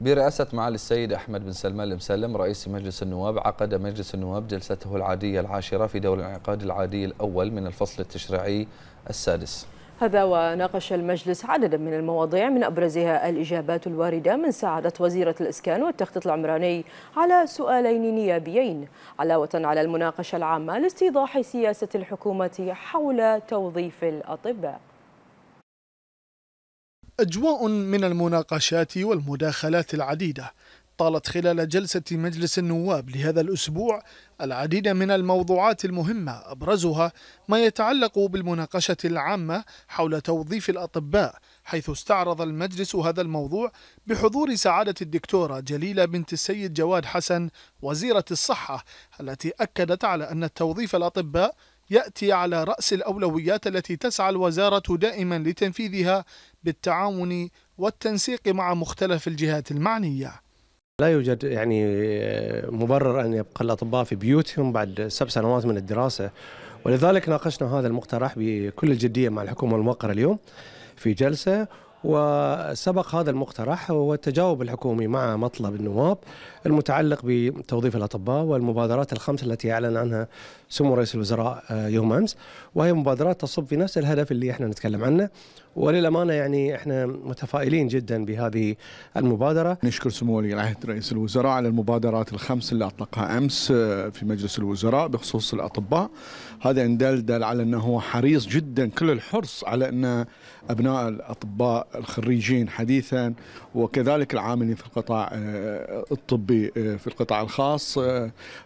برئاسة معالي السيد أحمد بن سلمان المسلم رئيس مجلس النواب عقد مجلس النواب جلسته العادية العاشرة في دور الانعقاد العادي الأول من الفصل التشريعي السادس هذا وناقش المجلس عددا من المواضيع من أبرزها الإجابات الواردة من سعادة وزيرة الإسكان والتخطيط العمراني على سؤالين نيابيين علاوة على المناقشة العامة لاستيضاح سياسة الحكومة حول توظيف الأطباء أجواء من المناقشات والمداخلات العديدة طالت خلال جلسة مجلس النواب لهذا الأسبوع العديد من الموضوعات المهمة أبرزها ما يتعلق بالمناقشة العامة حول توظيف الأطباء حيث استعرض المجلس هذا الموضوع بحضور سعادة الدكتورة جليلة بنت السيد جواد حسن وزيرة الصحة التي أكدت على أن توظيف الأطباء يأتي على رأس الأولويات التي تسعى الوزارة دائما لتنفيذها بالتعاون والتنسيق مع مختلف الجهات المعنية لا يوجد يعني آه، مبرر أن يبقى الأطباء في بيوتهم بعد سبع سنوات من الدراسة ولذلك ناقشنا هذا المقترح بكل الجدية مع الحكومة الموقرة اليوم في جلسة وسبق هذا المقترح هو التجاوب الحكومي مع مطلب النواب المتعلق بتوظيف الأطباء والمبادرات الخمس التي أعلن عنها سمو رئيس الوزراء آه، يوم أمس وهي مبادرات تصب في نفس الهدف اللي احنا نتكلم عنه وللامانه يعني احنا متفائلين جدا بهذه المبادره. نشكر سمو ولي العهد رئيس الوزراء على المبادرات الخمس اللي اطلقها امس آه، في مجلس الوزراء بخصوص الاطباء. هذا ان دل على انه حريص جدا كل الحرص على ان ابناء الاطباء الخريجين حديثا وكذلك العاملين في القطاع آه، الطبي آه، في القطاع الخاص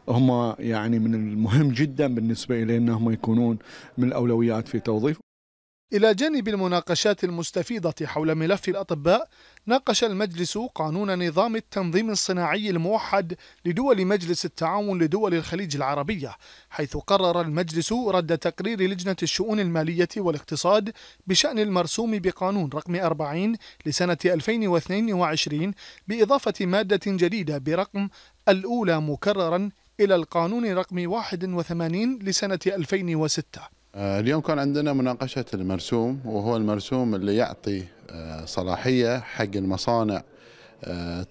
هم يعني من المهم جدا بالنسبه الي انهم يكونون من الاولويات في توظيف إلى جانب المناقشات المستفيضة حول ملف الأطباء ناقش المجلس قانون نظام التنظيم الصناعي الموحد لدول مجلس التعاون لدول الخليج العربية حيث قرر المجلس رد تقرير لجنة الشؤون المالية والاقتصاد بشأن المرسوم بقانون رقم 40 لسنة 2022 بإضافة مادة جديدة برقم الأولى مكررا إلى القانون رقم 81 لسنة 2006 آه، اليوم كان عندنا مناقشة المرسوم وهو المرسوم اللي يعطي آه، صلاحية حق المصانع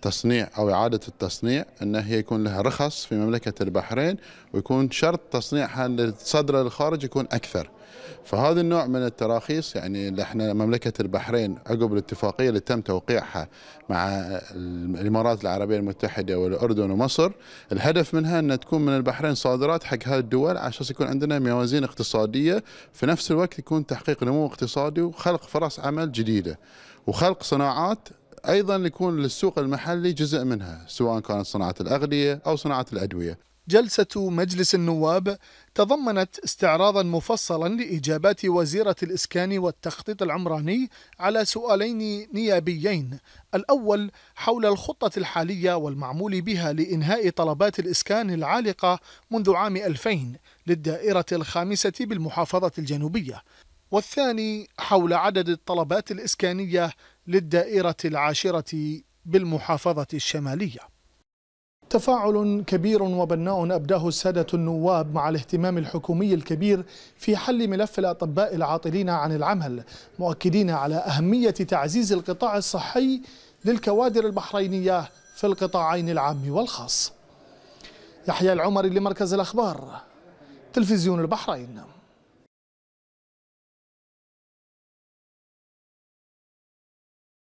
تصنيع أو إعادة التصنيع أن هي يكون لها رخص في مملكة البحرين ويكون شرط تصنيعها للصدر للخارج يكون أكثر فهذا النوع من التراخيص يعني اللي احنا مملكة البحرين عقب الاتفاقية اللي تم توقيعها مع الإمارات العربية المتحدة والأردن ومصر الهدف منها أن تكون من البحرين صادرات حق هذه الدول على أساس يكون عندنا موازين اقتصادية في نفس الوقت يكون تحقيق نمو اقتصادي وخلق فرص عمل جديدة وخلق صناعات ايضا يكون للسوق المحلي جزء منها سواء كانت صناعه الاغذيه او صناعه الادويه. جلسه مجلس النواب تضمنت استعراضا مفصلا لاجابات وزيره الاسكان والتخطيط العمراني على سؤالين نيابيين، الاول حول الخطه الحاليه والمعمول بها لانهاء طلبات الاسكان العالقه منذ عام 2000 للدائره الخامسه بالمحافظه الجنوبيه، والثاني حول عدد الطلبات الإسكانية للدائرة العاشرة بالمحافظة الشمالية تفاعل كبير وبناء أبداه السادة النواب مع الاهتمام الحكومي الكبير في حل ملف الأطباء العاطلين عن العمل مؤكدين على أهمية تعزيز القطاع الصحي للكوادر البحرينية في القطاعين العام والخاص يحيى العمر لمركز الأخبار تلفزيون البحرين